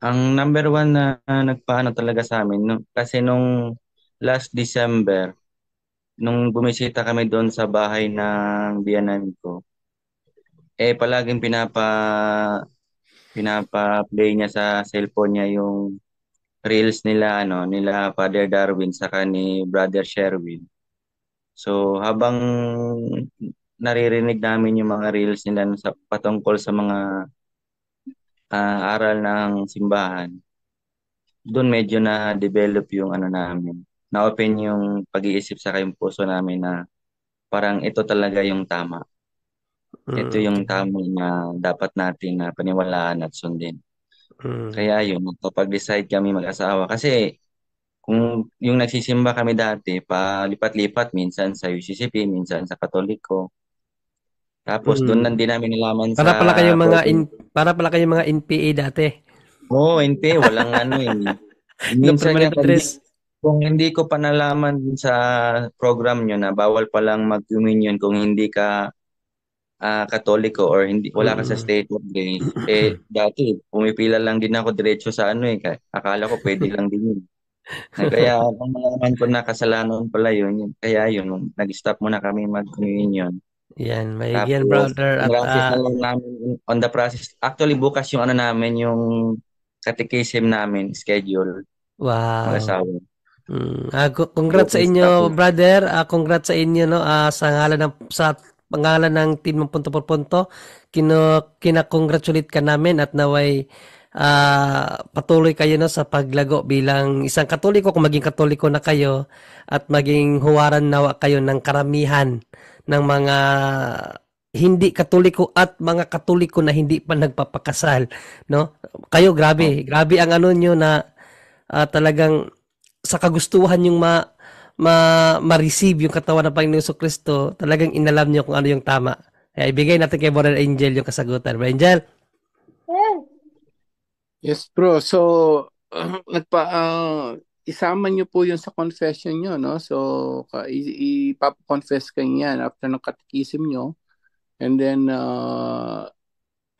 Ang number one na nagpaano talaga sa amin, no, kasi nung last December, nung bumisita kami doon sa bahay ng biyanan ko, eh palaging pinapa pinapa-play niya sa cellphone niya yung reels nila ano nila Father Darwin saka ni Brother Sherwin. So habang naririnig namin yung mga reels nila sa patungkol sa mga uh, aral ng simbahan, doon medyo na develop yung ano namin. Na-open yung pag-iisip sa kayong puso namin na parang ito talaga yung tama. Mm. Ito yung tama na dapat natin na ah, paniwalaan at sundin. Mm. Kaya yun, magpapag-decide kami mag-asawa. Kasi kung yung nagsisimba kami dati, palipat-lipat, minsan sa UCCP, minsan sa Katoliko. Tapos mm. doon lang din namin nalaman sa... Para pala kayong mga in, para pala kayong mga NPA dati. Oo, oh, NPA. Walang ano eh. Minsan nga, address. kung hindi ko pa nalaman sa program nyo na bawal palang mag-union kung hindi ka uh, katoliko or hindi wala ka sa mm. state of gay, eh dati pumipila lang din ako diretso sa ano eh. Akala ko pwede lang din yun. Eh, kaya nung nalaman ko na kasalanan pala yun, kaya yun, nag-stop muna kami mag-union. Yan, may Tapos, yan brother. At, uh, namin on the process. Actually, bukas yung ano namin, yung catechism namin, schedule. Wow. Mag-asawa. Mm. Uh, ah, congrats sa inyo, brother. Uh, congrats sa inyo no uh, sa ngalan ng sa pangalan ng team ng Punto por Punto. Kino, kinakongratulate ka namin at naway uh, patuloy kayo no sa paglago bilang isang katoliko kung maging katoliko na kayo at maging huwaran nawa kayo ng karamihan ng mga hindi katoliko at mga katoliko na hindi pa nagpapakasal, no? Kayo grabe, oh. grabe ang ano niyo na uh, talagang sa kagustuhan yung ma ma ma-receive yung katawan ng Panginoon Hesus Kristo, talagang inalam niyo kung ano yung tama. Kaya ibigay natin kay Brother Angel yung kasagutan. Brother Angel. Yes, bro. So, uh, nagpa uh, isama niyo po yun sa confession niyo, no? So, ipapoconfess kayo yan after ng catechism niyo. And then, uh,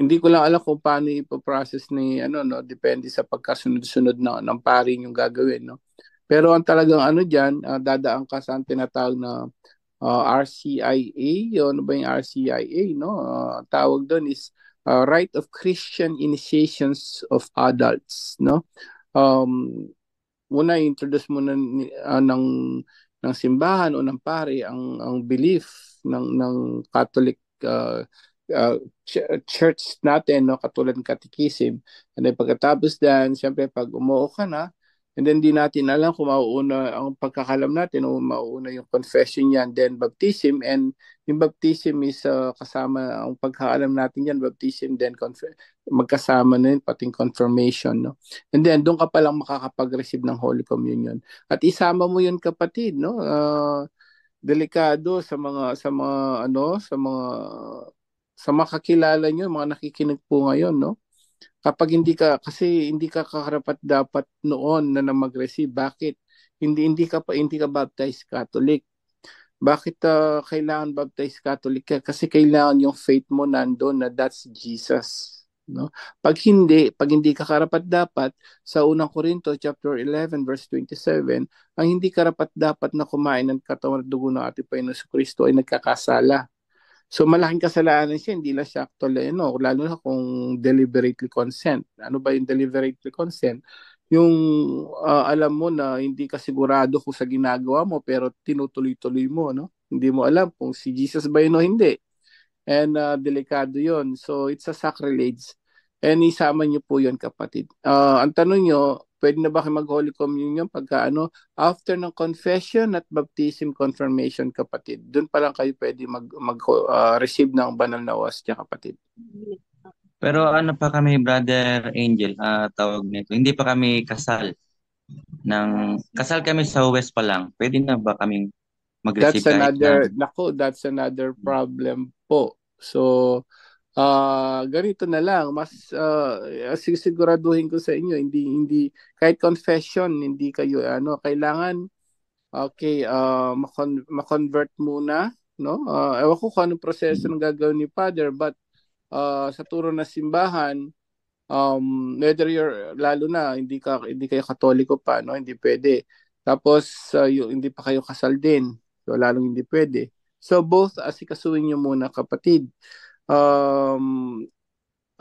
hindi ko lang alam kung paano ipoprocess ni, ano, no? Depende sa pagkasunod-sunod na, ng pari yung gagawin, no? Pero ang talagang ano dyan, uh, dadaan ka sa tinatawag na uh, ah, RCIA, yun, ano ba yung RCIA, no? Uh, tawag doon is uh, Right of Christian Initiations of Adults, no? Um, una introduce muna na uh, ah, ng ng simbahan o ng pare ang ang belief ng ng Catholic uh, uh, ch- church natin no katulad ng catechism and then pagkatapos dan syempre pag umuo ka na And then di natin alam kung mauuna ang pagkakalam natin o mauuna yung confession yan, then baptism. And yung baptism is uh, kasama, ang pagkakalam natin yan, baptism, then conf- magkasama na yun, pating confirmation. No? And then doon ka palang makakapag-receive ng Holy Communion. At isama mo yun kapatid, no? Uh, delikado sa mga sa mga ano sa mga sa makakilala niyo mga nakikinig po ngayon no kapag hindi ka kasi hindi ka kakarapat dapat noon na, na mag-receive bakit hindi hindi ka pa hindi ka baptized Catholic bakit uh, kailangan baptized Catholic ka kasi kailangan yung faith mo nando na that's Jesus no pag hindi pag hindi ka karapat dapat sa unang Korinto chapter 11 verse 27 ang hindi karapat dapat na kumain ng katawan at dugo ng ating Panginoon Kristo ay nagkakasala So malaking kasalanan siya, hindi lang siya actually, no, lalo na kung deliberately consent. Ano ba yung deliberately consent? Yung uh, alam mo na hindi ka sigurado kung sa ginagawa mo pero tinutuloy-tuloy mo, no? Hindi mo alam kung si Jesus ba yun o hindi. And uh, delikado yon So it's a sacrilege. And isama niyo po yon kapatid. Uh, ang tanong niyo, pwede na ba kayo mag-Holy Communion pagka ano, after ng confession at baptism confirmation kapatid. Doon pa lang kayo pwede mag, mag uh, receive ng banal na hostya kapatid. Pero ano pa kami brother Angel, uh, tawag nito. Hindi pa kami kasal. Ng kasal kami sa West pa lang. Pwede na ba kaming mag-receive? That's another, na? nako, that's another problem po. So, uh, ganito na lang mas uh, siguraduhin ko sa inyo hindi hindi kahit confession hindi kayo ano kailangan okay uh, ma-convert muna no uh, ewan ko kung anong proseso ng gagawin ni father but uh, sa turo ng simbahan um whether you're lalo na hindi ka hindi kayo katoliko pa no hindi pwede tapos uh, yung, hindi pa kayo kasal din so lalong hindi pwede so both asikasuhin niyo muna kapatid um,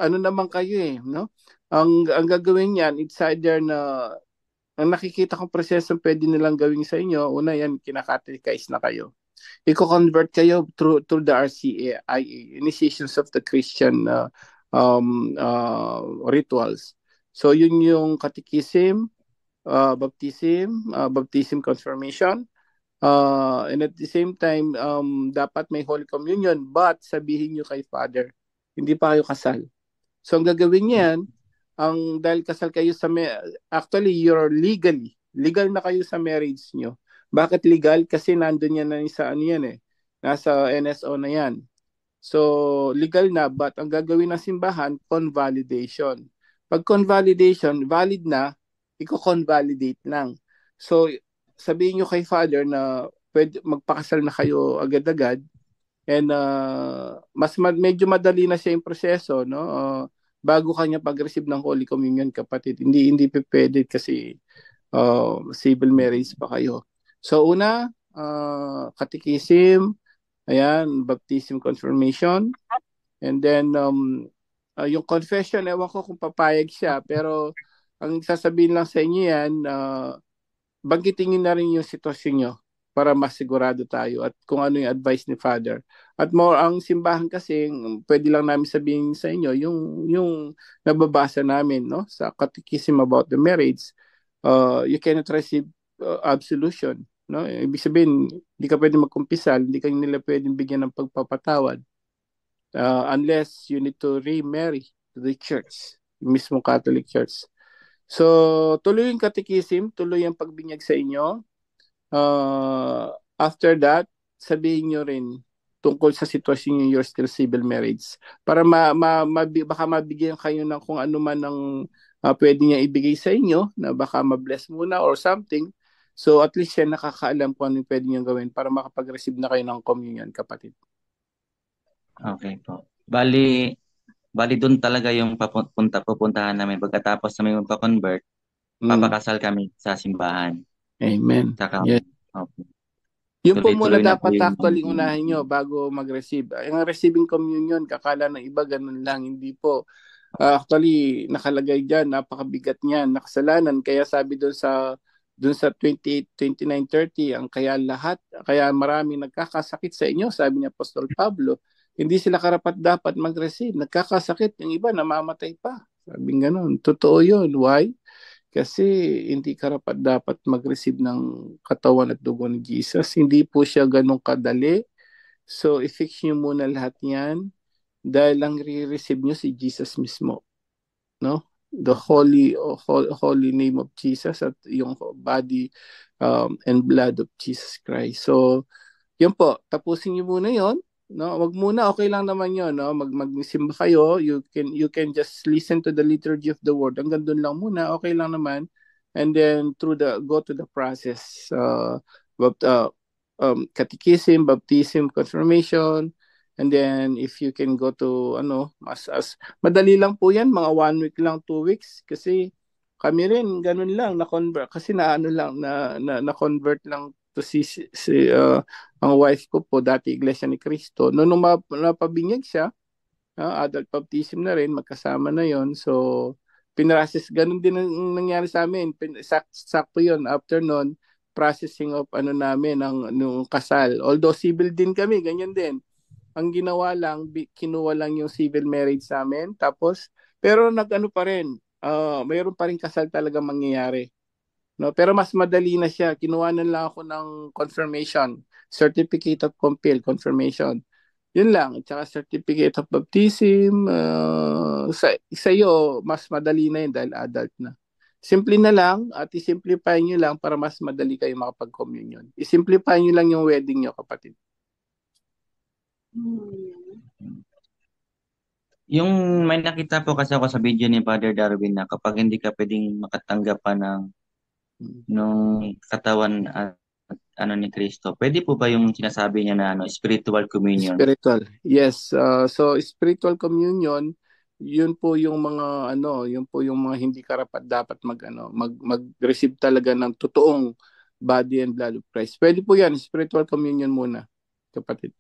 ano naman kayo eh, no? Ang, ang gagawin niyan, it's either na ang nakikita kong proseso pwede nilang gawin sa inyo, una yan, kinakatechize na kayo. Iko-convert kayo through, through the RCA, IA, Initiations of the Christian uh, um, uh, rituals. So yun yung catechism, uh, baptism, uh, baptism confirmation, Uh, and at the same time, um, dapat may Holy Communion, but sabihin nyo kay Father, hindi pa kayo kasal. So ang gagawin niyan, ang dahil kasal kayo sa actually you're legally legal na kayo sa marriage nyo. Bakit legal? Kasi nandoon yan na sa ano yan eh. Nasa NSO na yan. So, legal na but ang gagawin ng simbahan, convalidation. Pag convalidation, valid na, i-convalidate lang. So, sabihin nyo kay father na pwede magpakasal na kayo agad-agad and uh, mas mad, medyo madali na siya yung proseso no uh, bago kanya pag-receive ng Holy Communion kapatid hindi hindi pwede kasi uh, civil marriage pa kayo so una uh, katikisim ayan baptism confirmation and then um uh, yung confession ewan ko kung papayag siya pero ang sasabihin lang sa inyo yan uh, banggitin niyo na rin yung sitwasyon niyo para masigurado tayo at kung ano yung advice ni Father. At more ang simbahan kasi pwede lang namin sabihin sa inyo yung yung nababasa namin no sa Catechism about the marriage uh, you cannot receive uh, absolution no ibig sabihin hindi ka pwedeng magkumpisal hindi ka nila pwedeng bigyan ng pagpapatawad uh, unless you need to remarry to the church mismo Catholic Church So, tuloy yung katikisim, tuloy yung pagbinyag sa inyo. Uh, after that, sabihin nyo rin tungkol sa sitwasyon nyo, your still civil marriage. Para ma, ma, ma, baka mabigyan kayo ng kung ano man ang uh, pwede niya ibigay sa inyo na baka mabless muna or something. So at least siya nakakaalam kung ano yung pwede niyang gawin para makapag-receive na kayo ng communion, kapatid. Okay po. Bali, Bali doon talaga yung papunta pupuntahan namin pagkatapos namin magpa-convert, mm. papakasal kami sa simbahan. Amen. Saka, yes. okay. Yung po muna dapat yung... actually unahin nyo bago mag-receive. yung receiving communion, kakala ng iba ganun lang, hindi po. Uh, actually, nakalagay dyan, napakabigat niyan, nakasalanan. Kaya sabi doon sa doon sa 28, 29, 30, ang kaya lahat, kaya marami nagkakasakit sa inyo, sabi ni Apostol Pablo hindi sila karapat dapat mag-receive. Nagkakasakit yung iba, namamatay pa. Sabi nga ganun. Totoo yun. Why? Kasi hindi karapat dapat mag-receive ng katawan at dugo ni Jesus. Hindi po siya ganun kadali. So, i-fix nyo muna lahat yan dahil ang re-receive nyo si Jesus mismo. No? The holy, holy name of Jesus at yung body um, and blood of Jesus Christ. So, yun po. Tapusin nyo muna yon no wag muna okay lang naman yon no mag magsimba kayo you can you can just listen to the liturgy of the word hanggang doon lang muna okay lang naman and then through the go to the process uh, uh um, catechism baptism confirmation and then if you can go to ano mas as madali lang po yan mga one week lang two weeks kasi kami rin ganun lang na convert kasi na ano lang na na, na convert lang to si, si uh, ang wife ko po dati Iglesia ni Cristo. No, nung napabinyag siya, uh, adult baptism na rin, magkasama na yon So, pinrasis, ganun din ang nangyari sa amin. Pin, sak, sakto yon after noon, processing of ano namin, ng, nung kasal. Although civil din kami, ganyan din. Ang ginawa lang, kinuha lang yung civil marriage sa amin. Tapos, pero nag-ano pa rin, uh, mayroon pa rin kasal talaga mangyayari. No, pero mas madali na siya. Kinuha na lang ako ng confirmation, certificate of compile confirmation. Yun lang, tsaka certificate of baptism. Uh, sa iyo mas madali na 'yun dahil adult na. Simple na lang at i-simplify niyo lang para mas madali kayo makapag-communion. I-simplify niyo lang yung wedding niyo, kapatid. Yung may nakita po kasi ako sa video ni Father Darwin na kapag hindi ka pwedeng makatanggap pa ng nung katawan at ano ni Kristo. Pwede po ba yung sinasabi niya na ano spiritual communion? Spiritual. Yes. Uh, so spiritual communion, yun po yung mga ano, yun po yung mga hindi karapat dapat mag ano, mag mag-receive talaga ng totoong body and blood of Christ. Pwede po 'yan, spiritual communion muna, kapatid.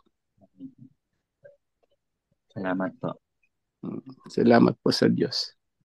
Salamat po. Mm, salamat po sa Diyos.